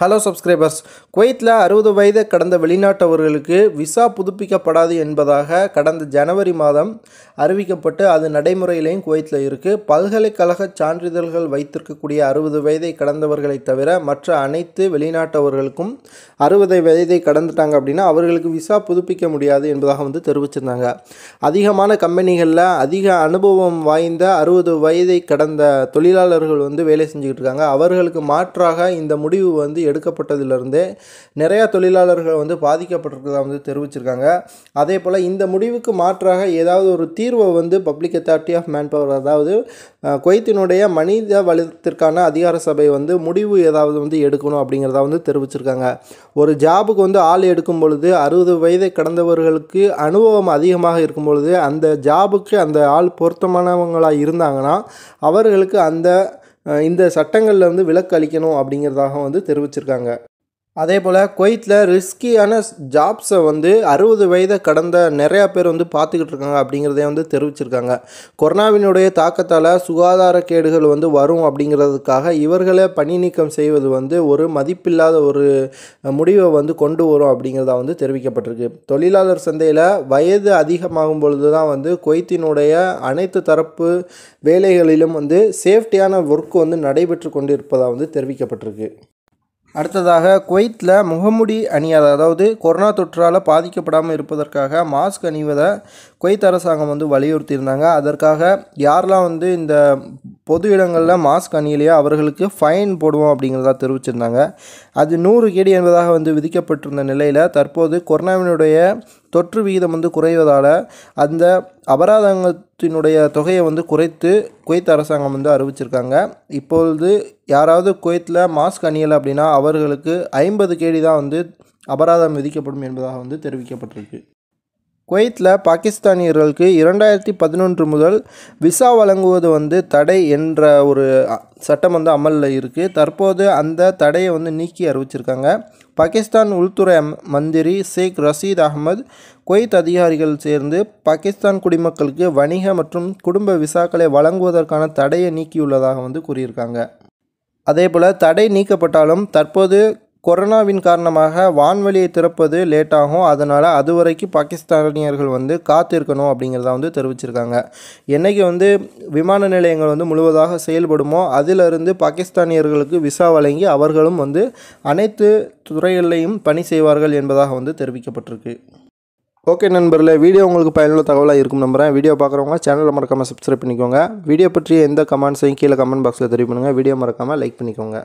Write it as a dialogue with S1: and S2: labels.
S1: hello subscribers குவைத்தில் அறுபது வயதை கடந்த வெளிநாட்டவர்களுக்கு விசா புதுப்பிக்கப்படாது என்பதாக கடந்த ஜனவரி மாதம் அறிவிக்கப்பட்டு அது நடைமுறையிலையும் குவைத்தில் இருக்குது பல்கலைக்கழக சான்றிதழ்கள் வைத்திருக்கக்கூடிய அறுபது வயதை கடந்தவர்களை தவிர மற்ற அனைத்து வெளிநாட்டவர்களுக்கும் அறுபது வயதை கடந்துட்டாங்க அப்படின்னா அவர்களுக்கு விசா புதுப்பிக்க முடியாது என்பதாக வந்து தெரிவிச்சிருந்தாங்க அதிகமான கம்பெனிகளில் அதிக அனுபவம் வாய்ந்த அறுபது வயதை கடந்த தொழிலாளர்கள் வந்து வேலை செஞ்சுக்கிட்டு இருக்காங்க அவர்களுக்கு மாற்றாக இந்த முடிவு வந்து எடுக்கப்பட்டதிலிருந்தே நிறையா தொழிலாளர்கள் வந்து பாதிக்கப்பட்டிருக்கிறதா வந்து தெரிவிச்சிருக்காங்க அதே போல் இந்த முடிவுக்கு மாற்றாக ஏதாவது ஒரு தீர்வை வந்து public authority of man power அதாவது குவைத்தினுடைய மனித வளத்திற்கான அதிகார சபை வந்து முடிவு ஏதாவது வந்து எடுக்கணும் அப்படிங்கிறத வந்து தெரிவிச்சிருக்காங்க ஒரு ஜாபுக்கு வந்து ஆள் எடுக்கும் பொழுது அறுபது வயதை கடந்தவர்களுக்கு அனுபவம் அதிகமாக இருக்கும் பொழுது அந்த ஜாபுக்கு அந்த ஆள் பொருத்தமானவங்களாக இருந்தாங்கன்னா அவர்களுக்கு அந்த இந்த சட்டங்களில் வந்து விலக்கு அளிக்கணும் அப்படிங்கிறதாக வந்து தெரிவிச்சிருக்காங்க அதே போல் குவைத்தில் ரிஸ்கியான ஜாப்ஸை வந்து அறுபது வயதை கடந்த நிறையா பேர் வந்து பார்த்துக்கிட்டு இருக்காங்க அப்படிங்கிறதே வந்து தெரிவிச்சிருக்காங்க கொரோனாவினுடைய தாக்கத்தால் சுகாதார கேடுகள் வந்து வரும் அப்படிங்கிறதுக்காக இவர்களை பணி நீக்கம் செய்வது வந்து ஒரு மதிப்பில்லாத ஒரு முடிவை வந்து கொண்டு வரும் அப்படிங்கிறதா வந்து தெரிவிக்கப்பட்டிருக்கு தொழிலாளர் சந்தையில் வயது அதிகமாகும் பொழுது தான் வந்து குவைத்தினுடைய அனைத்து தரப்பு வேலைகளிலும் வந்து சேஃப்டியான ஒர்க் வந்து நடைபெற்று கொண்டிருப்பதாக வந்து தெரிவிக்கப்பட்டிருக்கு அடுத்ததாக குவைத்தில் முகமுடி அணியாத அதாவது கொரோனா தொற்றால் பாதிக்கப்படாமல் இருப்பதற்காக மாஸ்க் அணிவதை குவைத் அரசாங்கம் வந்து வலியுறுத்தியிருந்தாங்க அதற்காக யாரெலாம் வந்து இந்த பொது இடங்களில் மாஸ்க் அணியிலேயே அவர்களுக்கு ஃபைன் போடுவோம் அப்படிங்கிறதா தெரிவிச்சிருந்தாங்க அது நூறு கேடி என்பதாக வந்து விதிக்கப்பட்டிருந்த நிலையில் தற்போது கொரோனாவினுடைய தொற்று விகிதம் வந்து குறைவதால் அந்த அபராதத்தினுடைய தொகையை வந்து குறைத்து குவைத் அரசாங்கம் வந்து அறிவிச்சிருக்காங்க இப்பொழுது யாராவது குவைத்தில் மாஸ்க் அணியலை அப்படின்னா அவர்களுக்கு ஐம்பது கேடி தான் வந்து அபராதம் விதிக்கப்படும் என்பதாக வந்து தெரிவிக்கப்பட்டிருக்கு குவைத்தில் பாகிஸ்தானியர்களுக்கு இரண்டாயிரத்தி பதினொன்று முதல் விசா வழங்குவது வந்து தடை என்ற ஒரு சட்டம் வந்து அமலில் இருக்குது தற்போது அந்த தடையை வந்து நீக்கி அறிவிச்சிருக்காங்க பாகிஸ்தான் உள்துறை மந்திரி ஷேக் ரஷீத் அகமது குவைத் அதிகாரிகள் சேர்ந்து பாகிஸ்தான் குடிமக்களுக்கு வணிக மற்றும் குடும்ப விசாக்களை வழங்குவதற்கான தடையை நீக்கியுள்ளதாக வந்து கூறியிருக்காங்க அதே போல் தடை நீக்கப்பட்டாலும் தற்போது கொரோனாவின் காரணமாக வான்வெளியை திறப்பது லேட்டாகும் அதனால் அது வரைக்கும் பாகிஸ்தானியர்கள் வந்து காத்திருக்கணும் அப்படிங்கிறத வந்து தெரிவிச்சிருக்காங்க என்றைக்கு வந்து விமான நிலையங்கள் வந்து முழுவதாக செயல்படுமோ அதிலிருந்து பாகிஸ்தானியர்களுக்கு விசா வழங்கி அவர்களும் வந்து அனைத்து துறைகளையும் பணி செய்வார்கள் என்பதாக வந்து தெரிவிக்கப்பட்டிருக்கு ஓகே நண்பரில் வீடியோ உங்களுக்கு பயனுள்ள தகவலாக இருக்கும் நம்புகிறேன் வீடியோ பார்க்குறவங்க சேனலை மறக்காமல் சப்ஸ்கிரைப் பண்ணிக்கோங்க வீடியோ பற்றிய எந்த கமெண்ட்ஸையும் கீழே கமெண்ட் பாக்ஸில் தெரிவிப்பணுங்க வீடியோ மறக்காமல் லைக் பண்ணிக்கோங்க